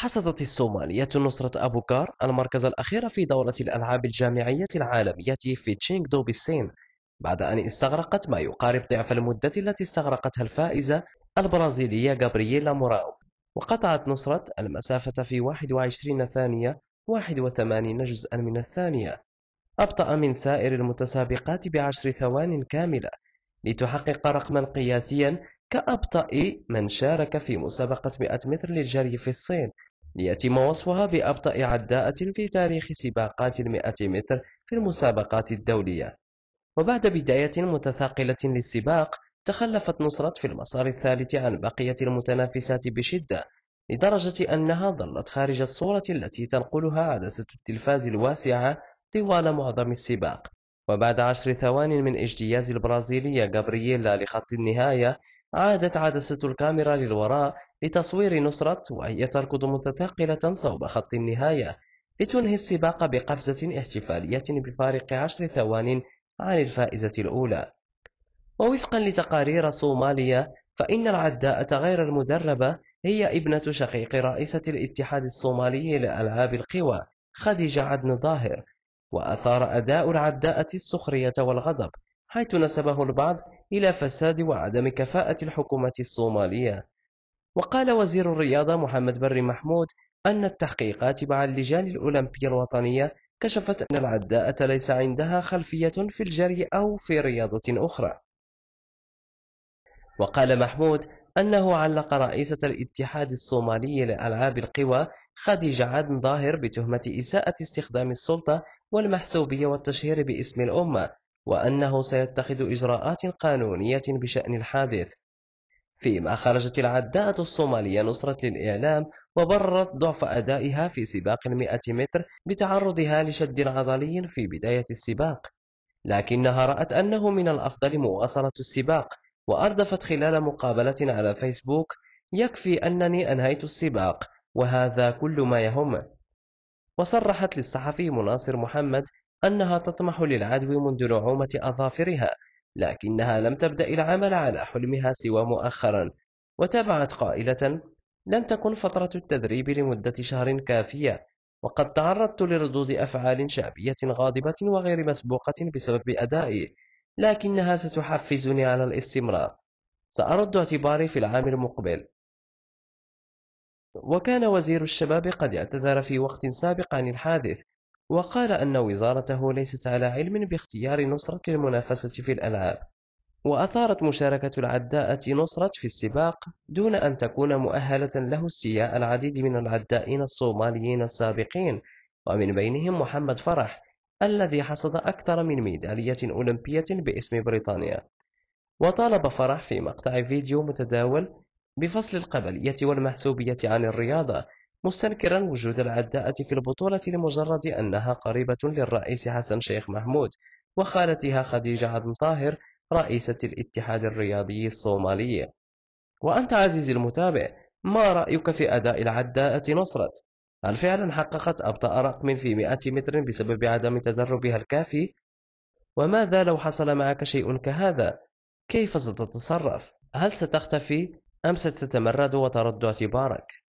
حصدت الصومالية نصرة أبوكار المركز الأخير في دورة الألعاب الجامعية العالمية في تشينغدو بالصين بعد أن استغرقت ما يقارب ضعف المدة التي استغرقتها الفائزة البرازيلية غابرييلا موراو وقطعت نصرة المسافة في 21 ثانية 81 جزءا من الثانية أبطأ من سائر المتسابقات بعشر ثوان كاملة لتحقق رقما قياسيا كأبطأ من شارك في مسابقة 100 متر للجري في الصين ليتم وصفها بأبطأ عداءة في تاريخ سباقات المئة متر في المسابقات الدولية وبعد بداية متثاقلة للسباق تخلفت نصرت في المسار الثالث عن بقية المتنافسات بشدة لدرجة أنها ظلت خارج الصورة التي تنقلها عدسة التلفاز الواسعة طوال معظم السباق وبعد عشر ثوان من اجتياز البرازيلية غابرييلا لخط النهاية عادت عدسة الكاميرا للوراء لتصوير نصرة وهي تركض متثقلة صوب خط النهاية لتنهي السباق بقفزة احتفالية بفارق عشر ثوان عن الفائزة الأولى ووفقا لتقارير صومالية فإن العداءة غير المدربة هي ابنة شقيق رئيسة الاتحاد الصومالي لألعاب القوى خديجة عدن ظاهر وأثار أداء العداءة السخرية والغضب حيث نسبه البعض إلى فساد وعدم كفاءة الحكومة الصومالية وقال وزير الرياضة محمد بري محمود أن التحقيقات مع اللجان الأولمبية الوطنية كشفت أن العداءة ليس عندها خلفية في الجري أو في رياضة أخرى وقال محمود أنه علق رئيسة الاتحاد الصومالي لألعاب القوى خديجة عدن ظاهر بتهمة إساءة استخدام السلطة والمحسوبية والتشهير باسم الأمة وأنه سيتخذ إجراءات قانونية بشأن الحادث فيما خرجت العداءة الصومالية نصرت للإعلام وبررت ضعف أدائها في سباق المئة متر بتعرضها لشد عضلي في بداية السباق لكنها رأت أنه من الأفضل مواصلة السباق وأردفت خلال مقابلة على فيسبوك يكفي أنني أنهيت السباق وهذا كل ما يهم وصرحت للصحفي مناصر محمد أنها تطمح للعدو منذ نعومة أظافرها لكنها لم تبدأ العمل على حلمها سوى مؤخرا وتابعت قائلة لم تكن فترة التدريب لمدة شهر كافية وقد تعرضت لردود أفعال شعبية غاضبة وغير مسبوقة بسبب أدائي لكنها ستحفزني على الاستمرار سأرد اعتباري في العام المقبل وكان وزير الشباب قد اعتذر في وقت سابق عن الحادث وقال أن وزارته ليست على علم باختيار نصرة للمنافسة في الألعاب وأثارت مشاركة العداءة نصرة في السباق دون أن تكون مؤهلة له استياء العديد من العدائين الصوماليين السابقين ومن بينهم محمد فرح الذي حصد أكثر من ميدالية أولمبية باسم بريطانيا وطالب فرح في مقطع فيديو متداول بفصل القبلية والمحسوبية عن الرياضة مستنكرا وجود العداءة في البطولة لمجرد أنها قريبة للرئيس حسن شيخ محمود وخالتها خديجة عدن طاهر رئيسة الاتحاد الرياضي الصومالي وأنت عزيزي المتابع ما رأيك في أداء العداءة نصرت؟ هل فعلا حققت أبطأ رقم في 100 متر بسبب عدم تدربها الكافي؟ وماذا لو حصل معك شيء كهذا؟ كيف ستتصرف؟ هل ستختفي أم ستتمرد وترد اعتبارك؟